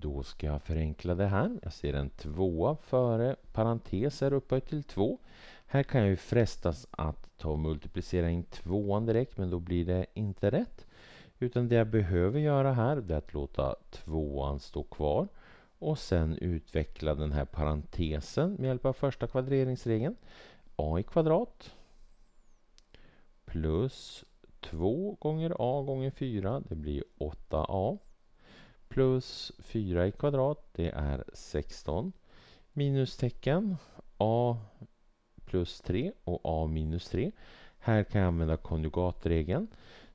Då ska jag förenkla det här. Jag ser en tvåa före parenteser upphöjt till två. Här kan jag ju frestas att ta och multiplicera in tvåan direkt, men då blir det inte rätt. Utan det jag behöver göra här är att låta tvåan stå kvar och sen utveckla den här parentesen med hjälp av första kvadreringsregeln. a i kvadrat plus 2 gånger a gånger 4, det blir 8a plus 4 i kvadrat, det är 16. Minustecken a plus 3 och a minus 3. Här kan jag använda konjugatregeln.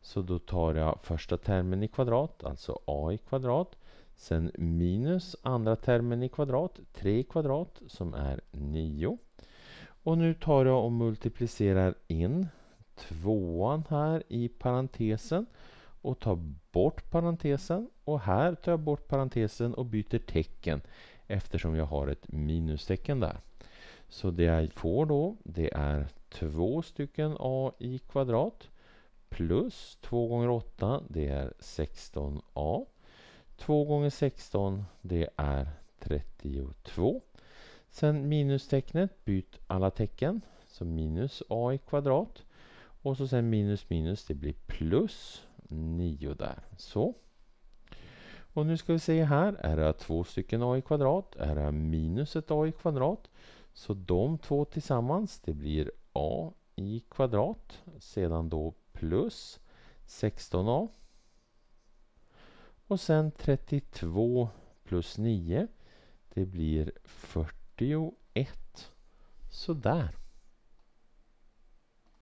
Så då tar jag första termen i kvadrat, alltså a i kvadrat. Sen minus andra termen i kvadrat, 3 i kvadrat, som är 9. Och nu tar jag och multiplicerar in tvåan här i parentesen och tar bort parentesen och här tar jag bort parentesen och byter tecken eftersom jag har ett minustecken där. Så det jag får då det är två stycken a i kvadrat plus 2 gånger 8 det är 16a. 2 gånger 16 det är 32. Sen minustecknet, byt alla tecken. Så minus a i kvadrat. Och så sen minus minus det blir plus 9 där. Så. Och nu ska vi se här, är det två stycken a i kvadrat, är det minus ett a i kvadrat. Så de två tillsammans, det blir a i kvadrat, sedan då plus 16a. Och sen 32 plus 9, det blir 41. Sådär.